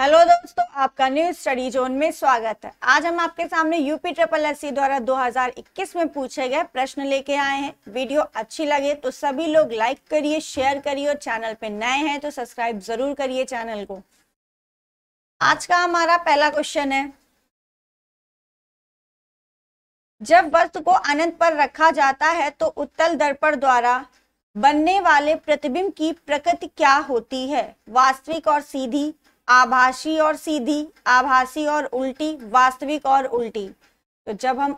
hello दोस्तों आपका news study zone में स्वागत है आज हम आपके सामने यूपी ट्रिपल एस द्वारा 2021 में पूछे गए प्रश्न लेके आए हैं वीडियो अच्छी लगे तो सभी लोग लाइक करिए शेयर करिए और चैनल पे नए हैं तो सब्सक्राइब जरूर करिए चैनल को आज का हमारा पहला क्वेश्चन है जब वस्तु को अनंत पर रखा जाता है तो उत्तल दर्पण द्वारा बनने वाले प्रतिबिंब की प्रकृति क्या होती है वास्तविक और सीधी आभासी और सीधी आभासी और उल्टी वास्तविक और उल्टी तो जब हम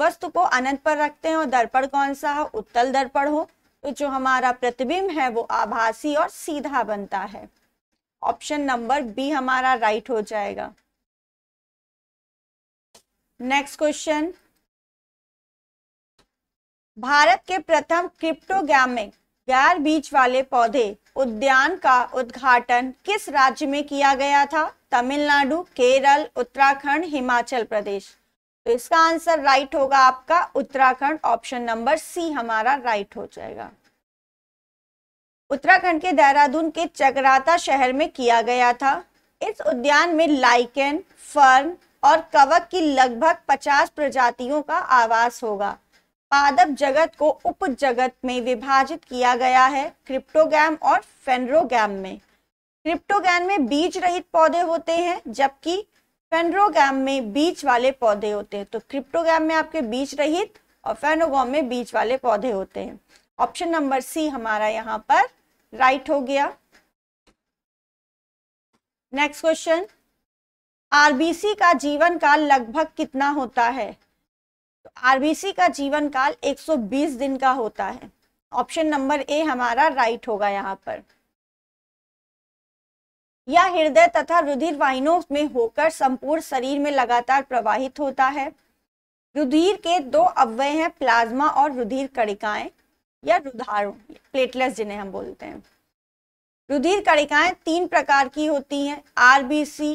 वस्तु को अनंत पर रखते हैं और दर्पण कौन सा हो उत्तल दर्पण हो तो जो हमारा प्रतिबिंब है वो आभासी और सीधा बनता है ऑप्शन नंबर बी हमारा राइट हो जाएगा नेक्स्ट क्वेश्चन भारत के प्रथम क्रिप्टोगैमिक गैर बीज वाले पौधे उद्यान का उद्घाटन किस राज्य में किया गया था तमिलनाडु केरल उत्तराखंड हिमाचल प्रदेश तो इसका आंसर राइट होगा आपका उत्तराखंड ऑप्शन नंबर सी हमारा राइट हो जाएगा उत्तराखंड के देहरादून के चक्राता शहर में किया गया था इस उद्यान में लाइकेन फर्न और कवक की लगभग 50 प्रजातियों का आवास होगा पादप जगत को उप जगत में विभाजित किया गया है क्रिप्टोगैम और फेनरोगैम में क्रिप्टोगैम में बीज रहित पौधे होते हैं जबकि फेनरोगैम में बीज वाले पौधे होते हैं तो क्रिप्टोगैम में आपके बीज रहित और फेनोगाम में बीज वाले पौधे होते हैं ऑप्शन नंबर सी हमारा यहाँ पर राइट हो गया नेक्स्ट क्वेश्चन आरबीसी का जीवन काल लगभग कितना होता है आरबीसी का जीवन काल 120 दिन का होता है ऑप्शन नंबर ए हमारा राइट होगा यहाँ पर यह हृदय तथा रुधिर वाहिनों में होकर संपूर्ण शरीर में लगातार प्रवाहित होता है रुधिर के दो अवयव हैं प्लाज्मा और रुधिर कणिकाएं या रुधारों प्लेटलेट्स जिन्हें हम बोलते हैं रुधिर कणिकाएं तीन प्रकार की होती हैं आरबीसी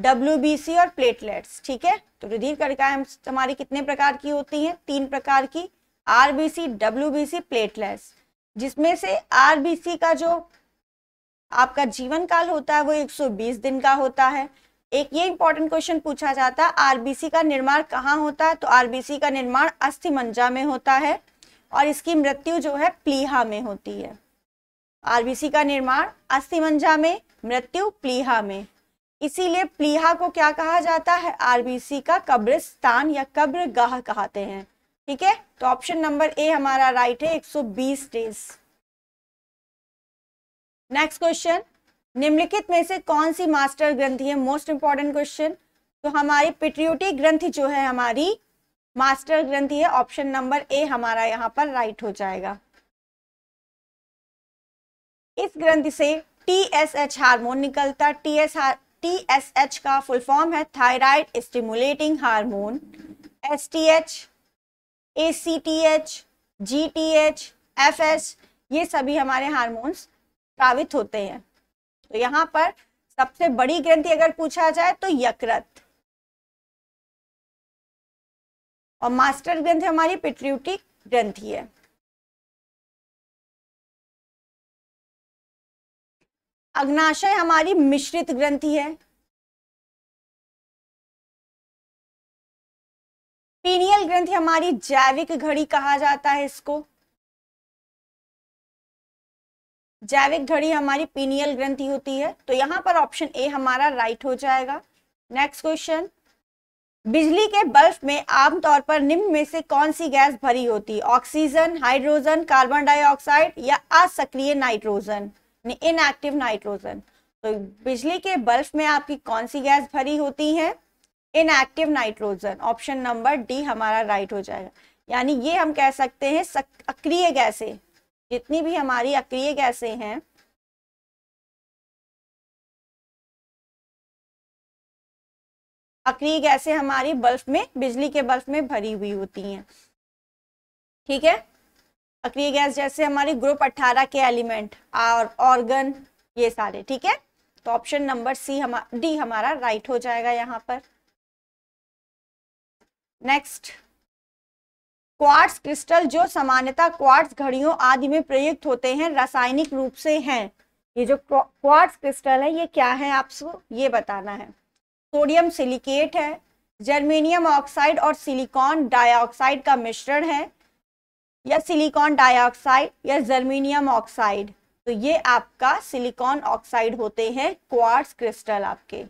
डब्ल्यूबीसी और प्लेटलेट्स ठीक है तो रुधिर कणिकाएं हमारी कितने प्रकार की होती हैं तीन प्रकार की आरबीसी डब्ल्यूबीसी प्लेटलेस जिसमें से आरबीसी का जो आपका जीवन काल होता है वो 120 दिन का होता है एक ये इंपॉर्टेंट क्वेश्चन पूछा जाता है आरबीसी का निर्माण कहाँ होता है तो आरबीसी का निर्माण अस्थिमंजा में होता है और इसकी मृत्यु जो है प्लीहा में होती है आरबीसी का निर्माण अस्थि मंजा में मृत्यु प्लीहा में इसीलिए प्लीहा को क्या कहा जाता है आरबीसी का कब्रिस्तान या कब्र गाह कहते हैं ठीक है तो ऑप्शन नंबर ए हमारा राइट है 120 डेज नेक्स्ट क्वेश्चन निम्नलिखित में से कौन सी मास्टर ग्रंथि है मोस्ट इंपॉर्टेंट क्वेश्चन तो हमारी पिट्रियोटी ग्रंथि जो है हमारी मास्टर ग्रंथि है ऑप्शन नंबर ए हमारा यहाँ पर राइट हो जाएगा इस ग्रंथि से टी एस एच हार्मोन निकलता टी एस टीएसएच का फुल फॉर्म है thyroid stimulating hormone STH ACTH GTH FS ये सभी हमारे हार्मोन्स प्रावित होते हैं तो यहाँ पर सबसे बड़ी ग्रंथि अगर पूछा जाए तो यकृत और मास्टर ग्रंथि हमारी पिट्यूटिक ग्रंथि है अग्नाशय हमारी मिश्रित ग्रंथि है पीनियल ग्रंथि हमारी जैविक घड़ी कहा जाता है इसको जैविक घड़ी हमारी पीनियल ग्रंथि होती है तो यहां पर ऑप्शन ए हमारा राइट हो जाएगा नेक्स्ट क्वेश्चन बिजली के बल्ब में आमतौर पर निम्न में से कौन सी गैस भरी होती है ऑक्सीजन हाइड्रोजन कार्बन डाइऑक्साइड या असक्रिय नाइट्रोजन इनएक्टिव नाइट्रोजन तो बिजली के बल्ब में आपकी कौन सी गैस भरी होती है inactive nitrogen option number D हमारा राइट हो जाएगा यानी ये हम कह सकते हैं अक्रिय गैसें जितनी भी हमारी अक्रिय गैसें हैं अक्रिय गैसें हमारी बल्ब में बिजली के बल्ब में भरी हुई होती हैं ठीक है अक्रिय गैस जैसे हमारी ग्रुप 18 के एलिमेंट और ऑर्गन ये सारे ठीक है तो ऑप्शन नंबर सी हम डी हमारा राइट हो जाएगा यहाँ पर नेक्स्ट क्वार्ट्स क्रिस्टल जो सामान्यता क्वार्ट्स घड़ियों आदि में प्रयुक्त होते हैं रासायनिक रूप से हैं ये जो क्वार्ट्स क्रिस्टल है ये क्या है आपको ये बताना है सोडियम सिलिकेट है जर्मेनियम ऑक्साइड और सिलिकॉन डाइऑक्साइड का मिश्रण है या सिलिकॉन डाइऑक्साइड या जर्मीनियम ऑक्साइड तो ये आपका सिलिकॉन ऑक्साइड होते हैं क्वार्स क्रिस्टल आपके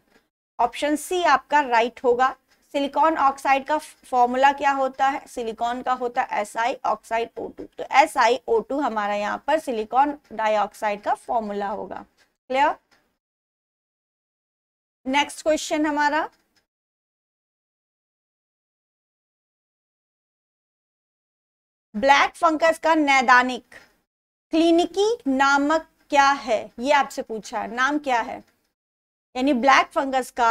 ऑप्शन सी आपका राइट right होगा सिलिकॉन ऑक्साइड का फॉर्मूला क्या होता है सिलिकॉन का होता है S I oxide O two तो एस आई ओ टू हमारा यहाँ पर सिलिकॉन डाइऑक्साइड का फॉर्मूला होगा क्लियर नेक्स्ट क्वेश्चन हमारा ब्लैक फंगस का नैदानिक क्लिनिकी नामक क्या है ये आपसे पूछा है नाम क्या है यानी ब्लैक फंगस का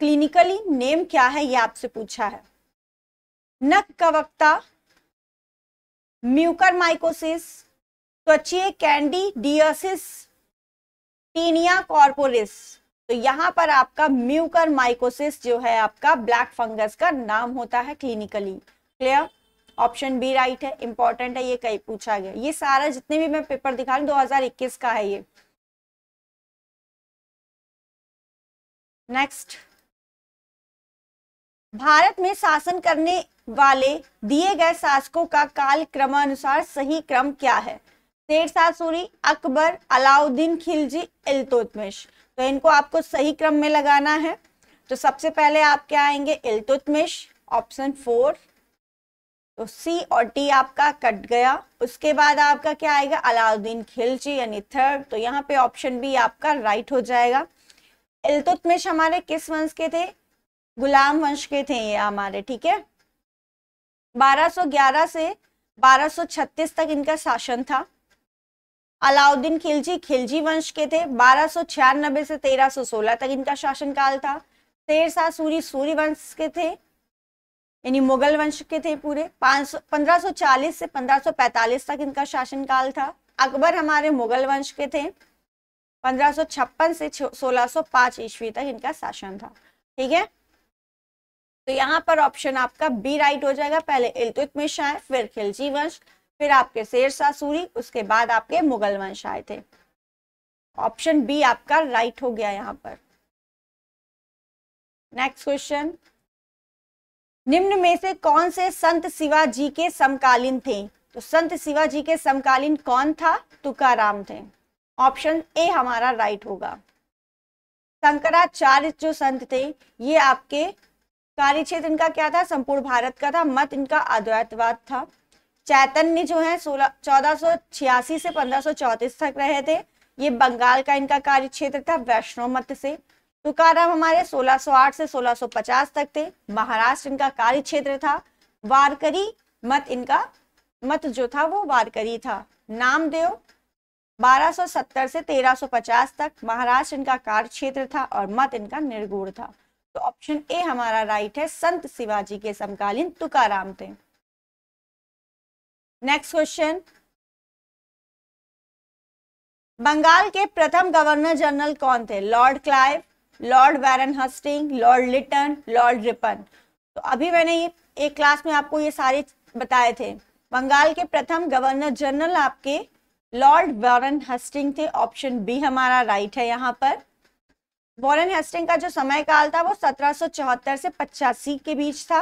क्लिनिकली नेम क्या है ये आपसे पूछा है नक कवकता म्यूकर माइकोसिस त्वचीय कैंडी डियसिस टीनिया कॉर्पोरिस तो यहां पर आपका म्यूकर माइकोसिस जो है आपका ब्लैक फंगस का नाम होता है clinically clear option B right है इंपॉर्टेंट है ये कई पूछा गया ये सारा जितने भी मैं पेपर दिखा रही हूँ दो का है ये नेक्स्ट भारत में शासन करने वाले दिए गए शासकों का काल क्रमानुसार सही क्रम क्या है शेरशाह सूरी अकबर अलाउद्दीन खिलजी इलतुतमिश तो इनको आपको सही क्रम में लगाना है तो सबसे पहले आप क्या आएंगे इलतुतमिश ऑप्शन फोर तो सी और टी आपका कट गया उसके बाद आपका क्या आएगा अलाउद्दीन खिलजी यानी थर्ड तो यहाँ पे ऑप्शन बी आपका राइट हो जाएगा इलतुतमिश हमारे किस वंश के थे गुलाम वंश के थे ये हमारे ठीक है 1211 से 1236 तक इनका शासन था अलाउद्दीन खिलजी खिलजी वंश के थे बारह से तेरह तक इनका शासनकाल था शेर सूरी सूर्य वंश के थे यानी मुगल वंश के थे पूरे पाँच 1540 से 1545 तक इनका शासनकाल था अकबर हमारे मुगल वंश के थे 1556 से 1605 ईस्वी तक इनका शासन था ठीक है तो यहाँ पर ऑप्शन आपका बी राइट हो जाएगा पहले इलतुतमिश शाह फिर खिलजी वंश फिर आपके शेर सूरी उसके बाद आपके मुगल वंश आए थे ऑप्शन बी आपका राइट हो गया यहाँ पर नेक्स्ट क्वेश्चन निम्न में से कौन से संत शिवाजी के समकालीन थे तो संत शिवाजी के समकालीन कौन था तुकाराम थे ऑप्शन ए हमारा राइट होगा शंकराचार्य जो संत थे ये आपके कार्य क्षेत्र इनका क्या था संपूर्ण भारत का था मत इनका अद्वैतवाद था चैतन्य जो है सोलह चौदह सो छियासी से पंद्रह सो चौतीस तक रहे थे ये बंगाल का इनका कार्य क्षेत्र था वैष्णव मत से तुकाराम हमारे 1608 से 1650 तक थे महाराष्ट्र इनका कार्य क्षेत्र था वारकरी मत इनका मत जो था वो वारकरी था नामदेव 1270 से 1350 तक महाराष्ट्र इनका कार्य क्षेत्र था और मत इनका निर्गुण था तो ऑप्शन ए हमारा राइट है संत शिवाजी के समकालीन तुकाराम थे नेक्स्ट क्वेश्चन बंगाल के प्रथम गवर्नर जनरल कौन थे Lord Clive Lord Baron Hasting Lord Lytton Lord Ripon तो अभी मैंने ये एक क्लास में आपको ये सारे बताए थे बंगाल के प्रथम गवर्नर जनरल आपके लॉर्ड वॉरन हस्टिंग थे ऑप्शन बी हमारा राइट है यहाँ पर वॉरन हस्टिंग का जो समय काल था वो 1774 से पचासी के बीच था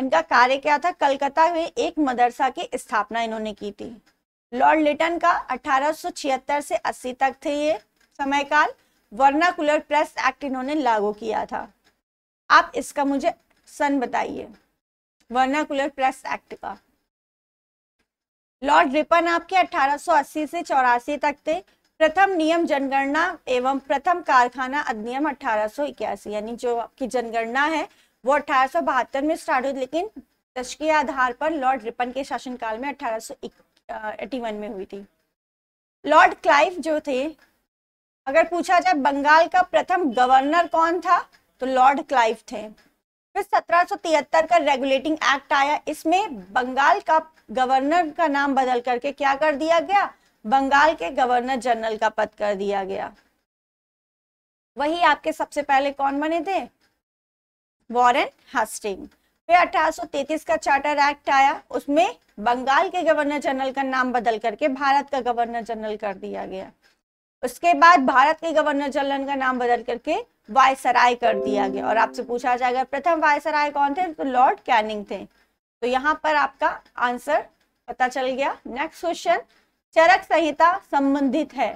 इनका कार्य क्या था कलकत्ता में एक मदरसा की स्थापना इन्होंने की थी लॉर्ड लिटन का 1876 से 80 तक थे ये समय काल वर्नाकुलर प्रेस एक्ट इन्होंने लागू किया था आप इसका मुझे सन बताइए वर्नाकुलर प्रेस एक्ट का लॉर्ड रिपन आपके 1880 से चौरासी तक थे प्रथम नियम जनगणना एवं प्रथम कारखाना अधिनियम 1881 यानी जो आपकी जनगणना है वो अठारह में स्टार्ट हुई लेकिन दश आधार पर लॉर्ड रिपन के शासनकाल में अठारह में हुई थी लॉर्ड क्लाइव जो थे अगर पूछा जाए बंगाल का प्रथम गवर्नर कौन था तो लॉर्ड क्लाइव थे फिर सत्रह का रेगुलेटिंग एक्ट आया इसमें बंगाल का गवर्नर का नाम बदल करके क्या कर दिया गया बंगाल के गवर्नर जनरल का पद कर दिया गया वही आपके सबसे पहले कौन बने थे वॉरेन हस्टिंग फिर 1833 का चार्टर एक्ट आया उसमें बंगाल के गवर्नर जनरल का नाम बदल करके भारत का गवर्नर जनरल कर दिया गया उसके बाद भारत के गवर्नर जनरल का नाम बदल करके वायसराय कर दिया गया और आपसे पूछा जाएगा प्रथम वायसराय कौन थे तो लॉर्ड कैनिंग थे तो यहाँ पर आपका आंसर पता चल गया नेक्स्ट क्वेश्चन चरक संहिता संबंधित है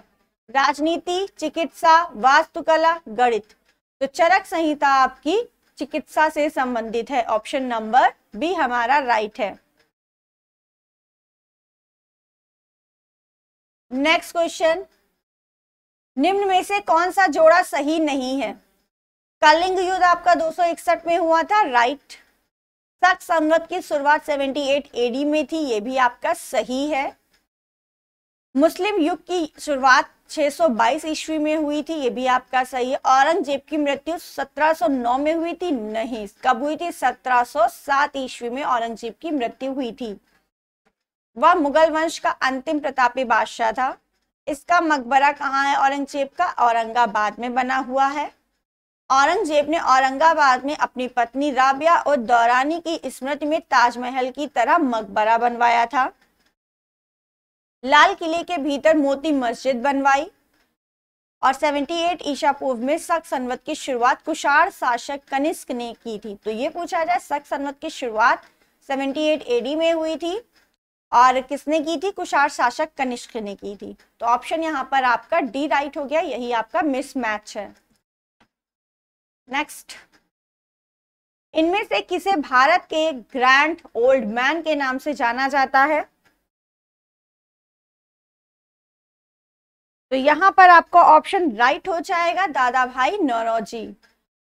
राजनीति चिकित्सा वास्तुकला गणित तो चरक संहिता आपकी चिकित्सा से संबंधित है ऑप्शन नंबर बी हमारा राइट है नेक्स्ट क्वेश्चन निम्न में से कौन सा जोड़ा सही नहीं है कलिंग युद्ध आपका दो में हुआ था राइट सक संवत की शुरुआत 78 एडी में थी ये भी आपका सही है मुस्लिम युग की शुरुआत 622 ईस्वी में हुई थी ये भी आपका सही है औरंगजेब की मृत्यु 1709 में हुई थी नहीं कब हुई थी 1707 ईस्वी में औरंगजेब की मृत्यु हुई थी वह मुगल वंश का अंतिम प्रतापी बादशाह था इसका मकबरा कहाँ है औरंगजेब का औरंगाबाद में बना हुआ है औरंगजेब ने औरंगाबाद में अपनी पत्नी राबिया और दौरानी की स्मृति में ताजमहल की तरह मकबरा बनवाया था लाल किले के भीतर मोती मस्जिद बनवाई और 78 ईशा पूर्व में सख सनवत की शुरुआत कुशार शासक कनिष्क ने की थी तो ये पूछा जाए सख सनवत की शुरुआत 78 एडी में हुई थी और किसने की थी कुशार शासक कनिष्क ने की थी तो ऑप्शन यहाँ पर आपका डी राइट हो गया यही आपका मिसमैच है नेक्स्ट इनमें से किसे भारत के ग्रैंड ओल्ड मैन के नाम से जाना जाता है तो यहां पर आपका ऑप्शन राइट हो जाएगा दादा भाई नौरोजी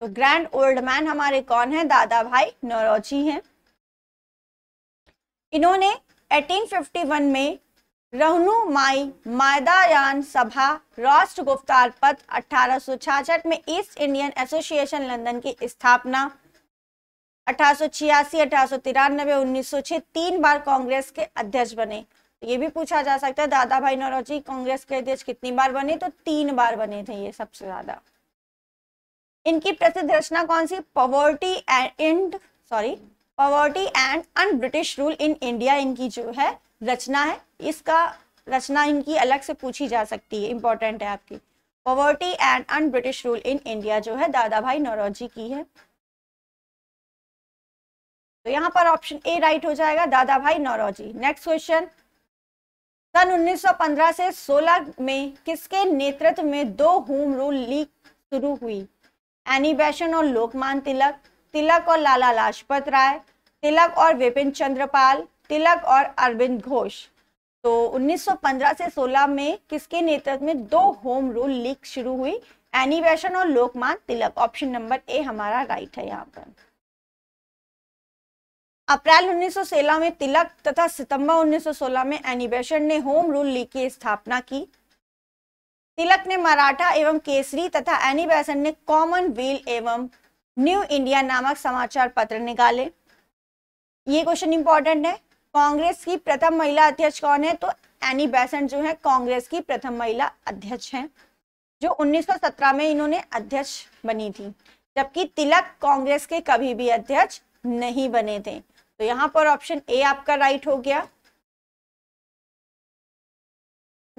तो ग्रैंड ओल्ड मैन हमारे कौन है दादा भाई नौरोजी हैं इन्होंने 1851 में रहनु माई मायदायान सभा राष्ट्र गुप्तार पत्र अठारह में ईस्ट इंडियन एसोसिएशन लंदन की स्थापना अठारह सौ छियासी तीन बार कांग्रेस के अध्यक्ष बने तो ये भी पूछा जा सकता है दादा भाई नौरोजी कांग्रेस के अध्यक्ष कितनी बार बने तो तीन बार बने थे ये सबसे ज्यादा इनकी प्रसिद्ध रचना कौन सी poverty and sorry poverty and un British rule in India इनकी जो है रचना है इसका रचना इनकी अलग से पूछी जा सकती है इंपॉर्टेंट है आपकी poverty and un British rule in India जो है दादा भाई नौरोजी की है तो यहाँ पर ऑप्शन ए राइट हो जाएगा दादा भाई नौरोजी नेक्स्ट क्वेश्चन सन 1915 से 16 में किसके नेतृत्व में दो होम रूल लीग शुरू हुई एनी बैशन और लोकमान तिलक तिलक और लाला लाजपत राय तिलक और विपिन चंद्रपाल तिलक और अरविंद घोष तो 1915 से 16 में किसके नेतृत्व में दो होम रूल लीग शुरू हुई एनी वैशन और लोकमान तिलक ऑप्शन नंबर ए हमारा राइट है यहाँ पर अप्रैल 1916 में तिलक तथा सितंबर 1916 में एनिवेशन ने होम रूल लीग की स्थापना की तिलक ने मराठा एवं केसरी तथा एनिवेशन ने कॉमन व्हील एवं न्यू इंडिया नामक समाचार पत्र निकाले ये क्वेश्चन इंपॉर्टेंट है कांग्रेस की प्रथम महिला अध्यक्ष कौन है तो एनी बैसन जो है कांग्रेस की प्रथम महिला अध्यक्ष है जो 1917 में इन्होंने अध्यक्ष बनी थी जबकि तिलक कांग्रेस के कभी भी अध्यक्ष नहीं बने थे तो यहां पर ऑप्शन ए आपका राइट हो गया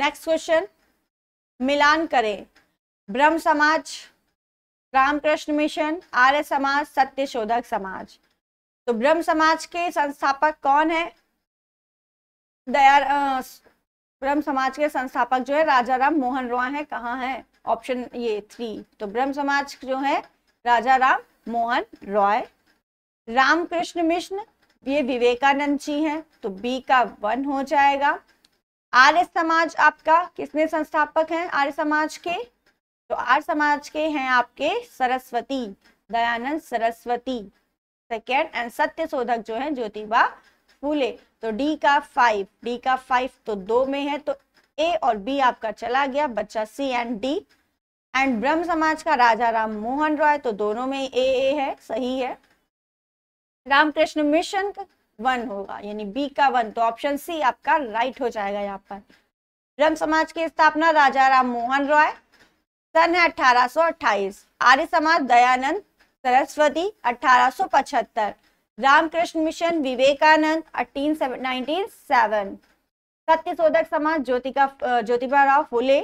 नेक्स्ट क्वेश्चन मिलान करें ब्रह्म समाज रामकृष्ण मिशन आर्य समाज सत्य शोधक समाज तो ब्रह्म समाज के संस्थापक कौन है दया ब्रह्म समाज के संस्थापक जो है राजा राम मोहन रॉय है कहाँ है ऑप्शन ये थ्री तो ब्रह्म समाज जो है राजा राम मोहन रॉय रामकृष्ण मिशन ये विवेकानंद जी हैं तो बी का वन हो जाएगा आर्य समाज आपका किसने संस्थापक हैं आर्य समाज के तो आर समाज के हैं आपके सरस्वती दयानंद सरस्वती सेकेंड एंड सत्य शोधक जो है ज्योतिबा फूले तो डी का फाइव डी का फाइव तो दो में है तो ए और बी आपका चला गया बच्चा सी एंड डी एंड ब्रह्म समाज का राजा राम मोहन रॉय तो दोनों में ए ए है सही है रामकृष्ण मिशन वन होगा यानी बी का वन तो ऑप्शन सी आपका राइट हो जाएगा यहाँ पर ब्रह्म समाज की स्थापना राजा राम मोहन रॉय सन है अठारह आर्य समाज दयानंद सरस्वती अठारह रामकृष्ण मिशन विवेकानंद सेवन सत्य शोधक समाज ज्योतिका ज्योतिबा राव फुले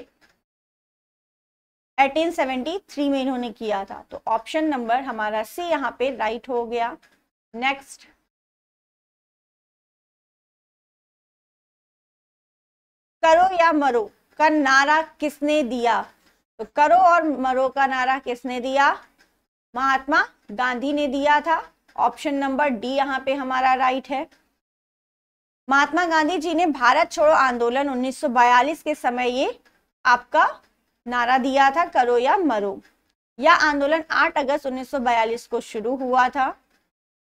1873 में इन्होंने किया था तो ऑप्शन नंबर हमारा सी यहाँ पे राइट हो गया नेक्स्ट करो या मरो का नारा किसने दिया तो करो और मरो का नारा किसने दिया महात्मा गांधी ने दिया था ऑप्शन नंबर डी यहाँ पे हमारा राइट है महात्मा गांधी जी ने भारत छोड़ो आंदोलन 1942 के समय ये आपका नारा दिया था करो या मरो यह आंदोलन 8 अगस्त 1942 को शुरू हुआ था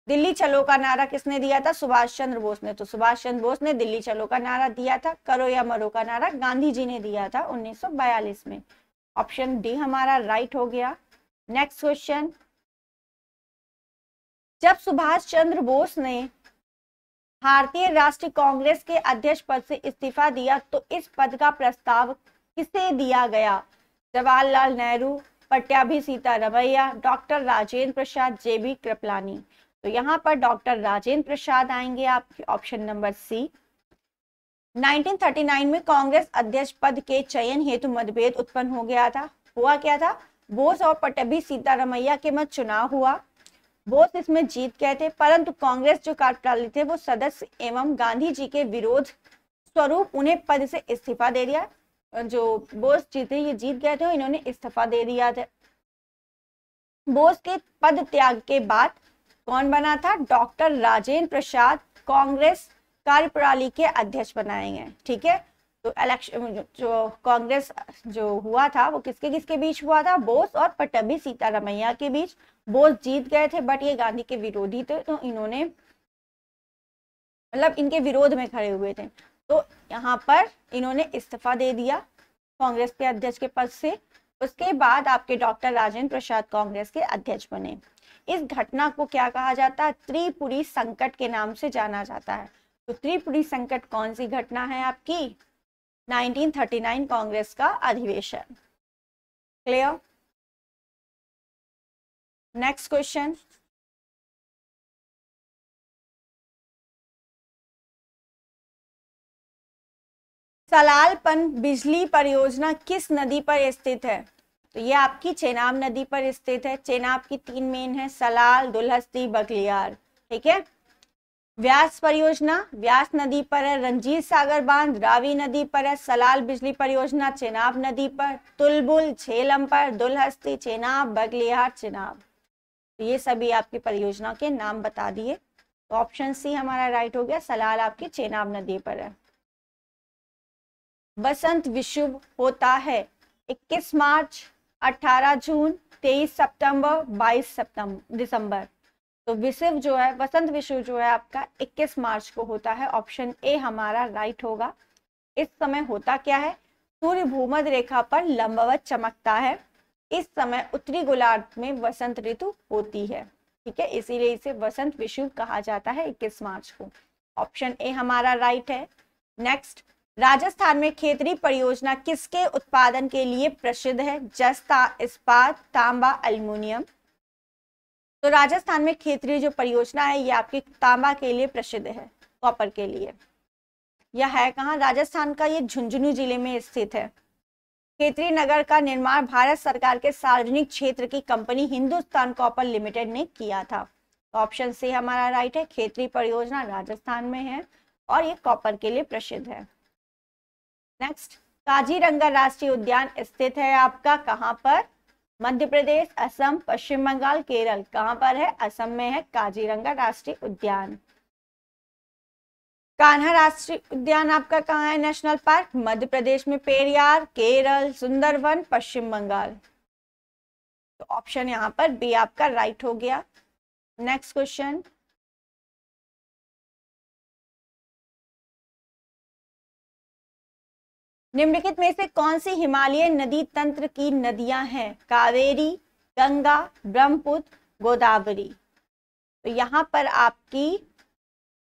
दिल्ली चलो का नारा किसने दिया था सुभाष चंद्र बोस ने तो सुभाष चंद्र बोस ने दिल्ली चलो का नारा दिया था करो या मरो का नारा गांधी जी ने दिया था उन्नीस में ऑप्शन डी हमारा राइट हो गया नेक्स्ट क्वेश्चन जब सुभाष चंद्र बोस ने भारतीय राष्ट्रीय कांग्रेस के अध्यक्ष पद से इस्तीफा दिया तो इस पद का प्रस्ताव किसे दिया गया Jawaharlal Nehru Pattabhi Sitaramayya doctor Rajendra Prasad J B Kripalani तो यहाँ पर डॉक्टर राजेंद्र प्रसाद आएंगे आपके ऑप्शन नंबर सी 1939 में कांग्रेस अध्यक्ष पद के चयन हेतु मतभेद उत्पन्न हो गया था हुआ क्या था बोस और पटभी सीतारमैया के मत चुनाव हुआ बोस इसमें जीत गए थे परंतु कांग्रेस जो कार्यप्रणाली थे वो सदस्य एवं गांधी जी के विरोध स्वरूप उन्हें पद से इस्तीफा दे दिया जो बोस जीते ये जीत गए थे इन्होंने इस्तीफा दे दिया था बोस के पद त्याग के बाद कौन बना था डॉक्टर राजेंद्र प्रसाद कांग्रेस कार्यप्रणाली के अध्यक्ष बनाए गए ठीक है तो इलेक्शन जो कांग्रेस जो हुआ था वो किसके किसके बीच हुआ था बोस और पटबी सीतारमैया के बीच बोस जीत गए थे बट ये गांधी के विरोधी थे तो इन्होंने मतलब इनके विरोध में खड़े हुए थे तो यहाँ पर इन्होंने इस्तीफा दे दिया कांग्रेस के अध्यक्ष के पद से उसके बाद आपके डॉक्टर राजेंद्र प्रसाद कांग्रेस के अध्यक्ष बने इस घटना को क्या कहा जाता है त्रिपुरी संकट के नाम से जाना जाता है तो त्रिपुरी संकट कौन सी घटना है आपकी 1939 कांग्रेस का अधिवेशन क्लियर नेक्स्ट क्वेश्चन सलालपन बिजली परियोजना किस नदी पर स्थित है तो ये आपकी चेनाब नदी पर स्थित है चेनाब की तीन मेन है सलाल दुलहस्ती बगलियार ठीक है व्यास परियोजना व्यास नदी पर है रंजीत सागर बांध रावी नदी पर है सलाल बिजली परियोजना चेनाब नदी पर तुलबुल झेलम पर दुलहस्ती चेनाब बगलिहार चेनाब तो ये सभी आपकी परियोजना के नाम बता दिए तो ऑप्शन सी हमारा राइट हो गया सलाल आपकी चेनाब नदी पर है बसंत विशुभ होता है 21 मार्च 18 जून 23 सितंबर 22 सितंबर दिसंबर तो विश्व जो है वसंत विश्व जो है आपका 21 मार्च को होता है ऑप्शन ए हमारा राइट होगा इस समय होता क्या है सूर्य भूमध रेखा पर लंबवत चमकता है इस समय उत्तरी गोलार्ध में वसंत ऋतु होती है ठीक है इसीलिए इसे वसंत विश्व कहा जाता है 21 मार्च को ऑप्शन ए हमारा राइट है नेक्स्ट राजस्थान में खेतरी परियोजना किसके उत्पादन के लिए प्रसिद्ध है जस्ता इस्पात तांबा अल्मोनियम तो राजस्थान में खेतरी जो परियोजना है ये आपकी तांबा के लिए प्रसिद्ध है कॉपर के लिए यह है कहाँ राजस्थान का ये झुंझुनू जिले में स्थित है खेतरी नगर का निर्माण भारत सरकार के सार्वजनिक क्षेत्र की कंपनी हिंदुस्तान कॉपर लिमिटेड ने किया था तो ऑप्शन सी हमारा राइट है खेतरी परियोजना राजस्थान में है और ये कॉपर के लिए प्रसिद्ध है नेक्स्ट काजीरंगा राष्ट्रीय उद्यान स्थित है आपका कहाँ पर मध्य प्रदेश असम पश्चिम बंगाल केरल कहां पर है असम में है काजीरंगा राष्ट्रीय उद्यान कान्हा राष्ट्रीय उद्यान आपका कहाँ है नेशनल पार्क मध्य प्रदेश में पेरियार केरल सुंदरवन पश्चिम बंगाल तो ऑप्शन यहाँ पर बी आपका राइट हो गया नेक्स्ट क्वेश्चन निम्नलिखित में से कौन सी हिमालय नदी तंत्र की नदियां हैं कावेरी गंगा ब्रह्मपुत्र गोदावरी तो यहाँ पर आपकी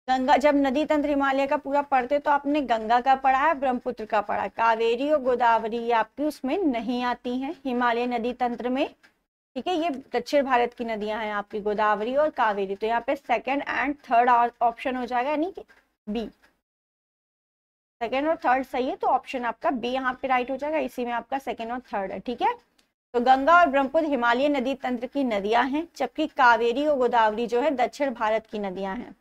गंगा जब नदी तंत्र हिमालय का पूरा पढ़ते तो आपने गंगा का पढ़ा है ब्रह्मपुत्र का पढ़ा कावेरी और गोदावरी ये आपकी उसमें नहीं आती हैं हिमालय नदी तंत्र में ठीक है ये दक्षिण भारत की नदियां हैं आपकी गोदावरी और कावेरी तो यहाँ पे सेकंड एंड थर्ड ऑप्शन हो जाएगा यानी कि बी सेकेंड और थर्ड सही है तो ऑप्शन आपका बी यहाँ पे राइट हो जाएगा इसी में आपका सेकेंड और थर्ड है ठीक है तो गंगा और ब्रह्मपुत्र हिमालय नदी तंत्र की नदियां हैं जबकि कावेरी और गोदावरी जो है दक्षिण भारत की नदियां हैं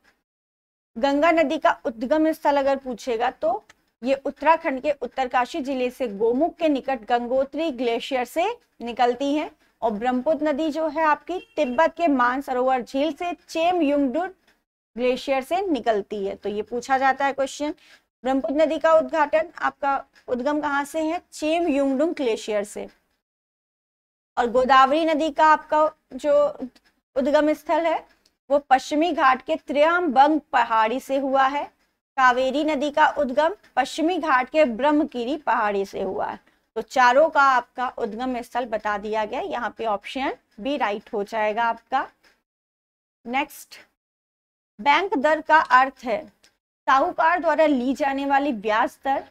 गंगा नदी का उद्गम स्थल अगर पूछेगा तो ये उत्तराखंड के उत्तरकाशी जिले से गोमुख के निकट गंगोत्री ग्लेशियर से निकलती है और ब्रह्मपुत्र नदी जो है आपकी तिब्बत के मानसरोवर झील से चेम युंगडुड ग्लेशियर से निकलती है तो ये पूछा जाता है क्वेश्चन ब्रह्मपुत्र नदी का उद्घाटन आपका उद्गम कहाँ से है चेम युंगडुंग ग्लेशियर से और गोदावरी नदी का आपका जो उद्गम स्थल है वो पश्चिमी घाट के बंग पहाड़ी से हुआ है कावेरी नदी का उद्गम पश्चिमी घाट के ब्रह्मगिरी पहाड़ी से हुआ है तो चारों का आपका उद्गम स्थल बता दिया गया यहाँ पे ऑप्शन बी राइट हो जाएगा आपका नेक्स्ट बैंक दर का अर्थ है साहूकार द्वारा ली जाने वाली ब्याज दर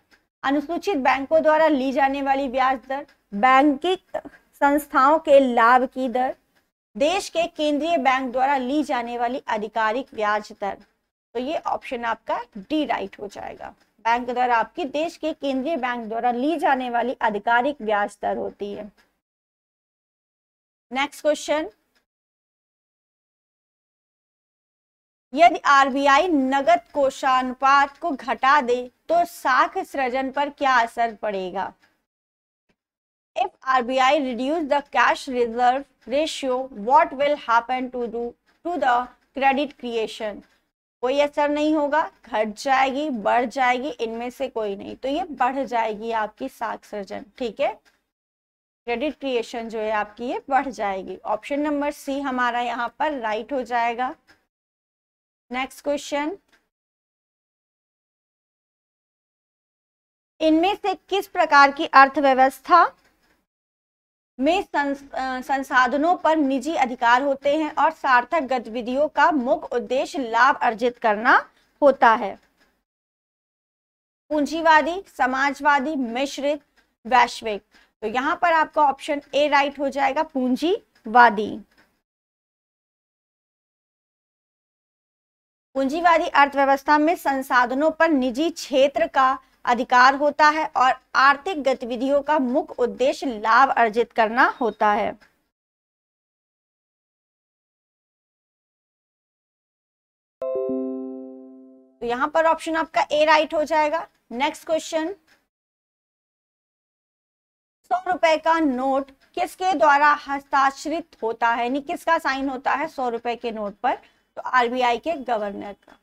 अनुसूचित बैंकों द्वारा ली जाने वाली ब्याज दर बैंकिंग संस्थाओं के लाभ की दर देश के केंद्रीय बैंक द्वारा ली जाने वाली आधिकारिक ब्याज दर तो ये ऑप्शन आपका डी राइट हो जाएगा बैंक दर आपकी देश के केंद्रीय बैंक द्वारा ली जाने वाली आधिकारिक ब्याज दर होती है नेक्स्ट क्वेश्चन यदि आरबीआई नगद कोषानुपात को घटा दे तो साख सृजन पर क्या असर पड़ेगा if RBI reduce the cash reserve ratio what will happen to do to the credit creation कोई असर नहीं होगा घट जाएगी बढ़ जाएगी इनमें से कोई नहीं तो ये बढ़ जाएगी आपकी साख सृजन ठीक है क्रेडिट क्रिएशन जो है आपकी ये बढ़ जाएगी ऑप्शन नंबर सी हमारा यहाँ पर राइट हो जाएगा नेक्स्ट क्वेश्चन इनमें से किस प्रकार की अर्थव्यवस्था में संस, संसाधनों पर निजी अधिकार होते हैं और सार्थक गतिविधियों का मुख्य उद्देश्य लाभ अर्जित करना होता है पूंजीवादी समाजवादी मिश्रित वैश्विक तो यहां पर आपका ऑप्शन ए राइट हो जाएगा पूंजीवादी पूंजीवादी अर्थव्यवस्था में संसाधनों पर निजी क्षेत्र का अधिकार होता है और आर्थिक गतिविधियों का मुख्य उद्देश्य लाभ अर्जित करना होता है तो यहां पर ऑप्शन आपका ए राइट हो जाएगा नेक्स्ट क्वेश्चन सौ रुपए का नोट किसके द्वारा हस्ताक्षरित होता है यानी किसका साइन होता है सौ रुपए के नोट पर तो आरबीआई के गवर्नर का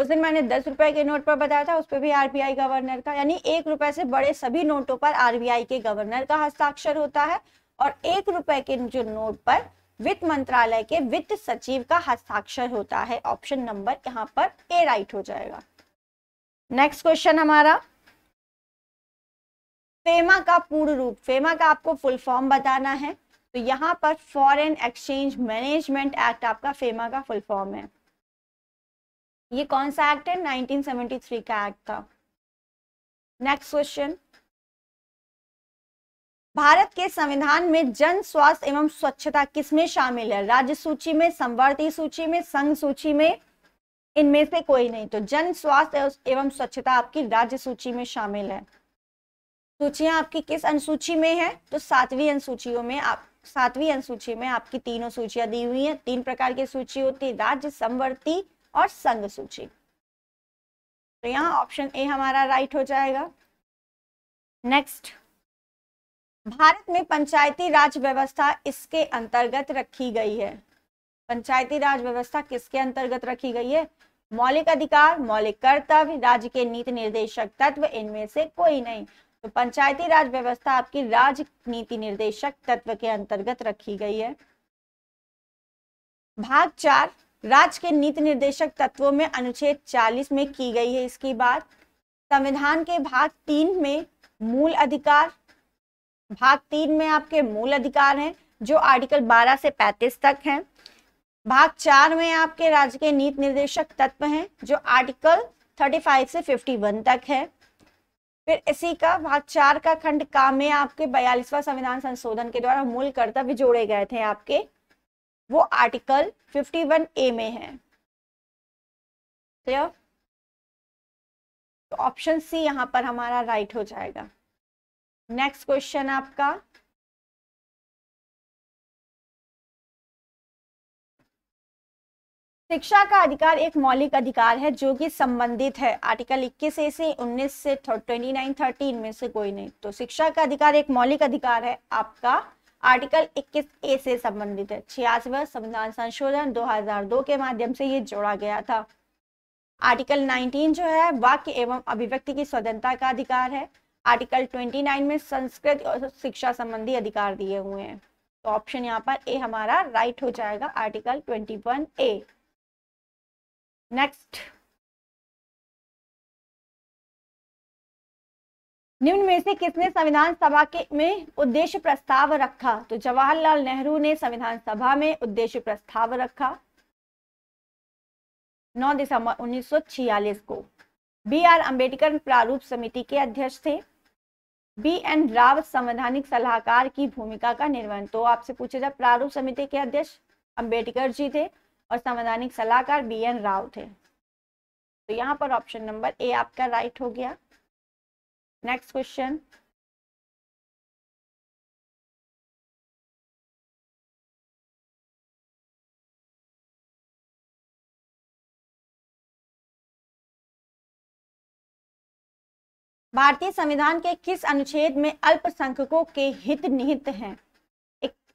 उस दिन मैंने दस रुपए के नोट पर बताया था उस पर भी आरबीआई गवर्नर का यानी एक रुपए से बड़े सभी नोटों पर आरबीआई के गवर्नर का हस्ताक्षर होता है और एक रुपए के जो नोट पर वित्त मंत्रालय के वित्त सचिव का हस्ताक्षर होता है ऑप्शन नंबर यहाँ पर ए राइट हो जाएगा नेक्स्ट क्वेश्चन हमारा फेमा का पूर्ण रूप फेमा का आपको फुल फॉर्म बताना है तो यहाँ पर फॉरेन एक्सचेंज मैनेजमेंट एक्ट आपका फेमा का फुल फॉर्म है ये कौन सा एक्ट है 1973 का एक्ट था नेक्स्ट क्वेश्चन भारत के संविधान में जन स्वास्थ्य एवं स्वच्छता किसमें शामिल है राज्य सूची में संवर्ती सूची में संघ सूची में इनमें से कोई नहीं तो जन स्वास्थ्य एवं स्वच्छता आपकी राज्य सूची में शामिल है सूचियां आपकी किस अनुसूची में है तो सातवीं अनुसूचियों में आप सातवीं अनुसूची में आपकी तीनों सूचियां दी हुई हैं तीन प्रकार की सूची होती है राज्य संवर्ती और संघ सूची तो यहाँ ऑप्शन ए हमारा राइट हो जाएगा नेक्स्ट भारत में पंचायती राज व्यवस्था इसके अंतर्गत रखी गई है पंचायती राज व्यवस्था किसके अंतर्गत रखी गई है मौलिक अधिकार मौलिक कर्तव्य राज्य के नीति निर्देशक तत्व इनमें से कोई नहीं तो पंचायती राज व्यवस्था आपकी राजनीति निर्देशक तत्व के अंतर्गत रखी गई है भाग चार राज्य के नीति निर्देशक तत्वों में अनुच्छेद 40 में की गई है इसकी बात संविधान के भाग तीन में मूल अधिकार भाग तीन में आपके मूल अधिकार हैं जो आर्टिकल 12 से 35 तक हैं भाग चार में आपके राज्य के नीति निर्देशक तत्व हैं जो आर्टिकल 35 से 51 तक है फिर इसी का भाग चार का खंड का में आपके बयालीसवा संविधान संशोधन के द्वारा मूल कर्तव्य जोड़े गए थे आपके वो आर्टिकल 51 ए में है क्लियर ऑप्शन सी यहां पर हमारा राइट हो जाएगा नेक्स्ट क्वेश्चन आपका शिक्षा का अधिकार एक मौलिक अधिकार है जो कि संबंधित है आर्टिकल 21 ए से 19 से 29 30 इनमें से कोई नहीं तो शिक्षा का अधिकार एक मौलिक अधिकार है आपका आर्टिकल 21 ए से संबंधित है छियासवा संविधान संशोधन 2002 के माध्यम से ये जोड़ा गया था आर्टिकल 19 जो है वाक्य एवं अभिव्यक्ति की स्वतंत्रता का अधिकार है आर्टिकल 29 में संस्कृत और शिक्षा संबंधी अधिकार दिए हुए हैं तो ऑप्शन यहाँ पर ए हमारा राइट हो जाएगा आर्टिकल 21 ए नेक्स्ट निम्न में से किसने संविधान सभा के में उद्देश्य प्रस्ताव रखा तो जवाहरलाल नेहरू ने संविधान सभा में उद्देश्य प्रस्ताव रखा 9 दिसंबर 1946 को बी आर अम्बेडकर प्रारूप समिति के अध्यक्ष थे बी एन राव संवैधानिक सलाहकार की भूमिका का निर्वहन तो आपसे पूछे जाए प्रारूप समिति के अध्यक्ष अम्बेडकर जी थे और संवैधानिक सलाहकार बी एन राव थे तो यहाँ पर ऑप्शन नंबर ए आपका राइट हो गया नेक्स्ट क्वेश्चन भारतीय संविधान के किस अनुच्छेद में अल्पसंख्यकों के हित निहित हैं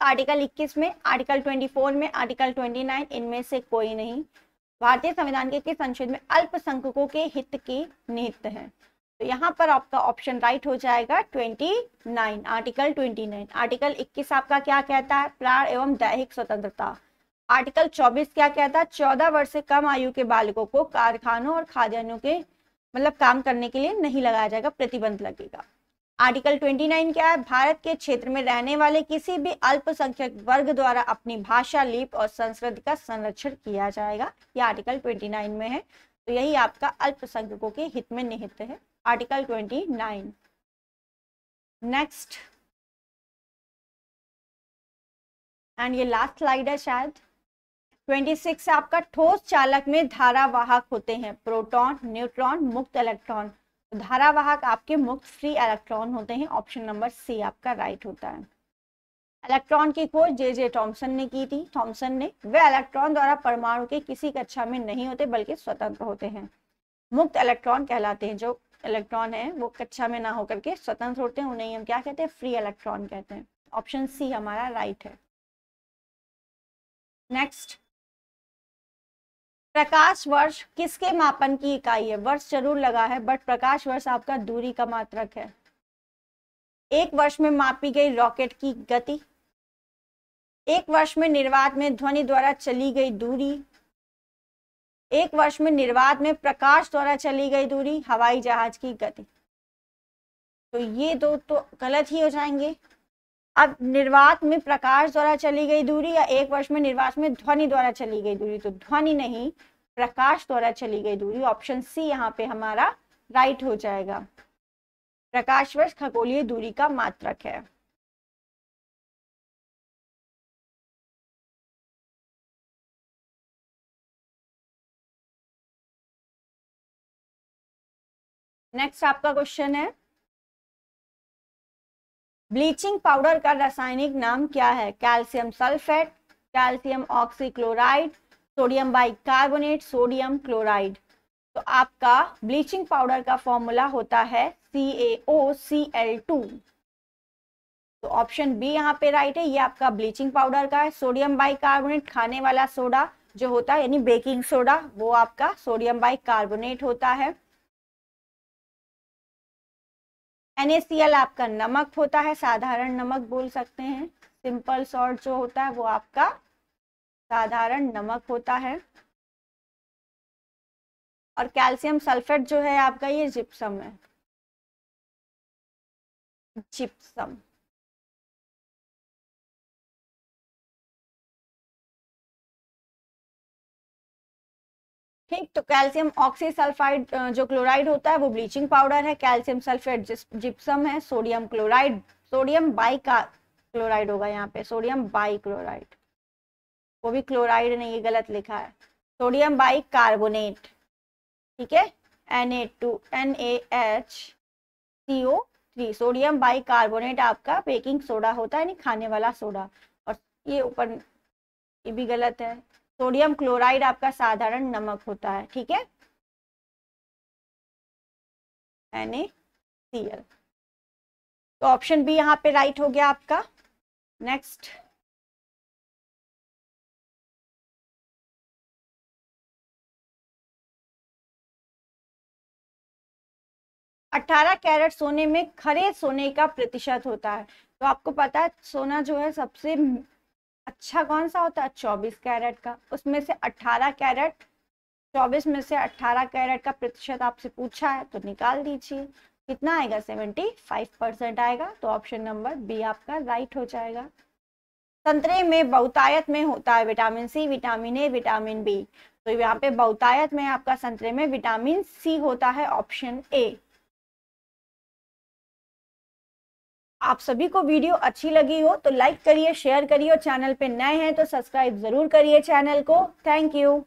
आर्टिकल 21 में आर्टिकल 24 में आर्टिकल 29 इनमें से कोई नहीं भारतीय संविधान के किस अनुच्छेद में अल्पसंख्यकों के हित की निहित है तो यहाँ पर आपका ऑप्शन राइट हो जाएगा 29 आर्टिकल 29 आर्टिकल 21 आपका क्या कहता है प्राण एवं दैहिक स्वतंत्रता आर्टिकल 24 क्या कहता है चौदह वर्ष से कम आयु के बालकों को कारखानों और खाद्यान्नों के मतलब काम करने के लिए नहीं लगाया जाएगा प्रतिबंध लगेगा आर्टिकल 29 क्या है भारत के क्षेत्र में रहने वाले किसी भी अल्पसंख्यक वर्ग द्वारा अपनी भाषा लिप और संस्कृति का संरक्षण किया जाएगा ये आर्टिकल 29 में है तो यही आपका अल्पसंख्यकों के हित में निहित है आर्टिकल 29 नेक्स्ट एंड ये लास्ट स्लाइड है शायद 26 आपका ठोस चालक में धारावाहक होते हैं प्रोटॉन न्यूट्रॉन मुक्त इलेक्ट्रॉन धारावाहक आपके मुक्त फ्री इलेक्ट्रॉन होते हैं ऑप्शन नंबर सी आपका राइट होता है इलेक्ट्रॉन की खोज जे जे थॉम्सन ने की थी थॉम्सन ने वे इलेक्ट्रॉन द्वारा परमाणु के किसी कक्षा में नहीं होते बल्कि स्वतंत्र होते हैं मुक्त इलेक्ट्रॉन कहलाते हैं जो इलेक्ट्रॉन है वो कक्षा में ना होकर के स्वतंत्र होते हैं उन्हें हम क्या कहते हैं फ्री इलेक्ट्रॉन कहते हैं ऑप्शन सी हमारा राइट है नेक्स्ट प्रकाश वर्ष किसके मापन की इकाई है वर्ष जरूर लगा है बट प्रकाश वर्ष आपका दूरी का मात्रक है एक वर्ष में मापी गई रॉकेट की गति एक वर्ष में निर्वात में ध्वनि द्वारा चली गई दूरी एक वर्ष में निर्वात में प्रकाश द्वारा चली गई दूरी हवाई जहाज की गति तो ये दो तो गलत ही हो जाएंगे अब निर्वात में प्रकाश द्वारा चली गई दूरी या एक वर्ष में निर्वात में ध्वनि द्वारा चली गई दूरी तो ध्वनि नहीं प्रकाश द्वारा चली गई दूरी ऑप्शन सी यहाँ पे हमारा राइट हो जाएगा प्रकाश वर्ष खगोलीय दूरी का मात्रक है नेक्स्ट आपका क्वेश्चन है ब्लीचिंग पाउडर का रासायनिक नाम क्या है calcium sulphate calcium oxychloride sodium bicarbonate sodium chloride तो आपका ब्लीचिंग पाउडर का फॉर्मूला होता है C A O C L two तो ऑप्शन बी यहाँ पे राइट है ये आपका ब्लीचिंग पाउडर का है सोडियम बाइकार्बोनेट खाने वाला सोडा जो होता है यानी बेकिंग सोडा वो आपका सोडियम बाइकार्बोनेट होता है एन आपका नमक होता है साधारण नमक बोल सकते हैं सिंपल सॉल्ट जो होता है वो आपका साधारण नमक होता है और कैल्शियम सल्फेट जो है आपका ये जिप्सम है जिप्सम ठीक तो कैल्शियम ऑक्सी सल्फाइड जो क्लोराइड होता है वो ब्लीचिंग पाउडर है कैल्शियम सल्फेट जिप्सम है sodium chloride sodium bichloride होगा यहाँ पे सोडियम बाई क्लोराइड वो भी क्लोराइड नहीं ये गलत लिखा है सोडियम बाई कार्बोनेट ठीक है N A two N A H C O three sodium bicarbonate आपका बेकिंग सोडा होता है यानी खाने वाला सोडा और ये ऊपर ये भी गलत है सोडियम क्लोराइड आपका साधारण नमक होता है ठीक है NaCl तो ऑप्शन बी यहाँ पे राइट हो गया आपका नेक्स्ट अट्ठारह कैरेट सोने में खरे सोने का प्रतिशत होता है तो आपको पता है सोना जो है सबसे अच्छा कौन सा होता है चौबीस कैरेट का उसमें से अट्ठारह कैरेट चौबीस में से अट्ठारह कैरेट का प्रतिशत आपसे पूछा है तो निकाल दीजिए कितना आएगा सेवेंटी फाइव परसेंट आएगा तो ऑप्शन नंबर बी आपका राइट हो जाएगा संतरे में बहुतायत में होता है vitamin C vitamin A vitamin B तो यहाँ पे बहुतायत में आपका संतरे में विटामिन सी होता है ऑप्शन ए आप सभी को वीडियो अच्छी लगी हो तो लाइक करिए शेयर करिए और चैनल पे नए हैं तो सब्सक्राइब जरूर करिए चैनल को थैंक यू